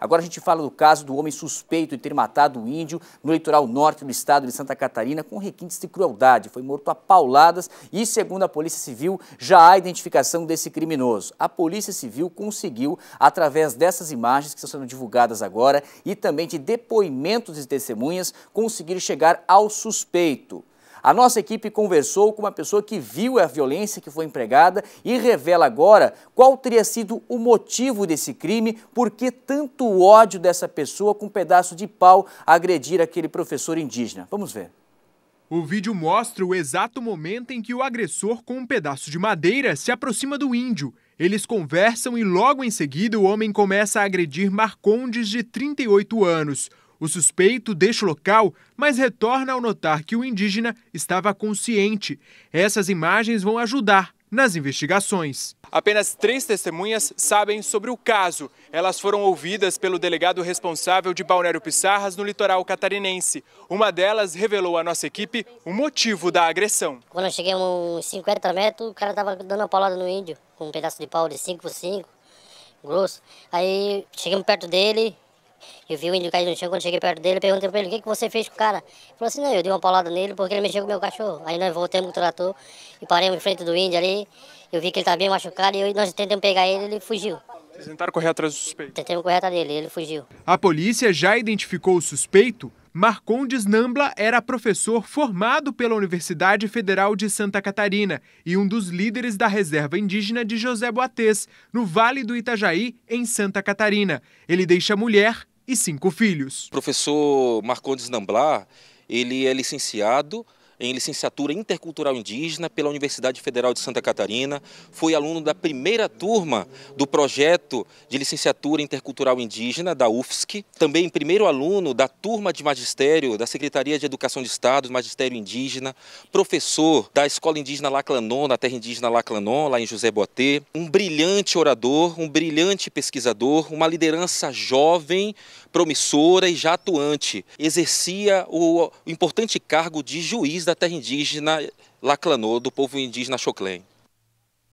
Agora a gente fala do caso do homem suspeito de ter matado o índio no litoral norte do estado de Santa Catarina com requintes de crueldade. Foi morto a pauladas e, segundo a Polícia Civil, já há identificação desse criminoso. A Polícia Civil conseguiu, através dessas imagens que estão sendo divulgadas agora e também de depoimentos de testemunhas, conseguir chegar ao suspeito. A nossa equipe conversou com uma pessoa que viu a violência que foi empregada e revela agora qual teria sido o motivo desse crime, por que tanto ódio dessa pessoa com um pedaço de pau agredir aquele professor indígena. Vamos ver. O vídeo mostra o exato momento em que o agressor com um pedaço de madeira se aproxima do índio. Eles conversam e logo em seguida o homem começa a agredir Marcondes de 38 anos. O suspeito deixa o local, mas retorna ao notar que o indígena estava consciente. Essas imagens vão ajudar nas investigações. Apenas três testemunhas sabem sobre o caso. Elas foram ouvidas pelo delegado responsável de Balneário Pissarras no litoral catarinense. Uma delas revelou à nossa equipe o motivo da agressão. Quando eu cheguei uns 50 metros, o cara estava dando uma paulada no índio, com um pedaço de pau de 5 por 5, grosso. Aí chegamos perto dele, eu vi o índio cair no chão, quando cheguei perto dele, perguntei pra ele, o que, que você fez com o cara? Ele falou assim, não, eu dei uma paulada nele porque ele mexeu com o meu cachorro. Aí nós voltamos com o trator e paramos em frente do índio ali. Eu vi que ele estava bem machucado e nós tentamos pegar ele ele fugiu. Vocês tentaram correr atrás do suspeito? Tentamos correr atrás dele, ele fugiu. A polícia já identificou o suspeito? Marcondes Nambla era professor formado pela Universidade Federal de Santa Catarina e um dos líderes da reserva indígena de José Boates no Vale do Itajaí, em Santa Catarina. Ele deixa mulher e cinco filhos. O professor Marcondes Nambla, ele é licenciado em licenciatura intercultural indígena pela Universidade Federal de Santa Catarina. Foi aluno da primeira turma do projeto de licenciatura intercultural indígena da UFSC. Também primeiro aluno da turma de magistério da Secretaria de Educação de Estado, do Magistério Indígena. Professor da Escola Indígena Laclanon, na terra indígena Laclanon, lá em José Boatê. Um brilhante orador, um brilhante pesquisador, uma liderança jovem, promissora e já atuante. Exercia o importante cargo de juiz da terra indígena Laclanô, do povo indígena Xoclém.